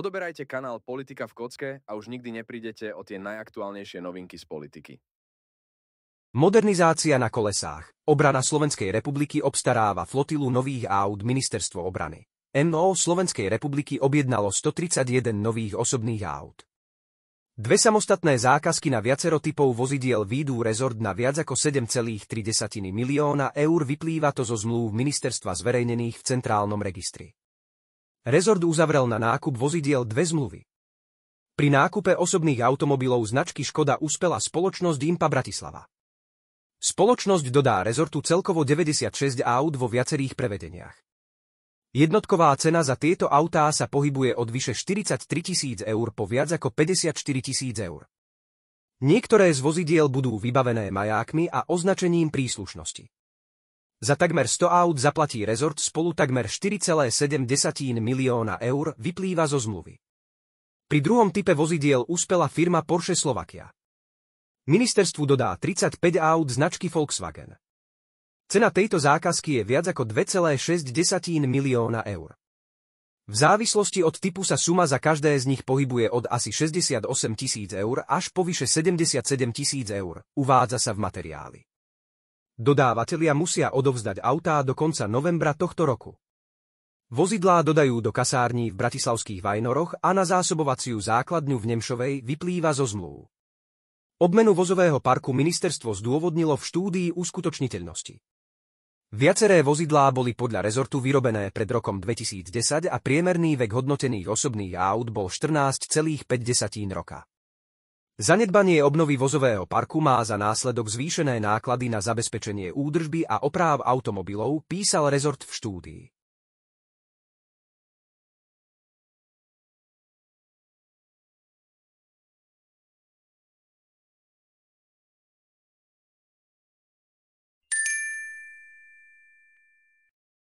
Odoberajte kanál Politika v kocke a už nikdy neprídete o tie najaktuálnejšie novinky z politiky. Modernizácia na kolesách. Obrana Slovenskej republiky obstaráva flotilu nových aut Ministerstvo obrany. MO Slovenskej republiky objednalo 131 nových osobných aut. Dve samostatné zákazky na viacero typov vozidiel výdú rezort na viac ako 7,3 milióna eur vyplýva to zo zmluv ministerstva zverejnených v centrálnom registri. Rezort uzavrel na nákup vozidiel dve zmluvy. Pri nákupe osobných automobilov značky Škoda uspela spoločnosť Impa Bratislava. Spoločnosť dodá rezortu celkovo 96 aut vo viacerých prevedeniach. Jednotková cena za tieto autá sa pohybuje od vyše 43 tisíc eur po viac ako 54 tisíc eur. Niektoré z vozidiel budú vybavené majákmi a označením príslušnosti. Za takmer 100 aut zaplatí rezort spolu takmer 4,7 milióna eur, vyplýva zo zmluvy. Pri druhom type vozidiel uspela firma Porsche Slovakia. Ministerstvu dodá 35 aut značky Volkswagen. Cena tejto zákazky je viac ako 2,6 milióna eur. V závislosti od typu sa suma za každé z nich pohybuje od asi 68 tisíc eur až po vyše 77 tisíc eur, uvádza sa v materiáli. Dodávateľia musia odovzdať autá do konca novembra tohto roku. Vozidlá dodajú do kasární v bratislavských Vajnoroch a na zásobovaciu základňu v Nemšovej vyplýva zo zmluv. Obmenu vozového parku ministerstvo zdôvodnilo v štúdii uskutočniteľnosti. Viaceré vozidlá boli podľa rezortu vyrobené pred rokom 2010 a priemerný vek hodnotených osobných aut bol 14,5 roka. Zanedbanie obnovy vozového parku má za následok zvýšené náklady na zabezpečenie údržby a opráv automobilov, písal rezort v štúdii.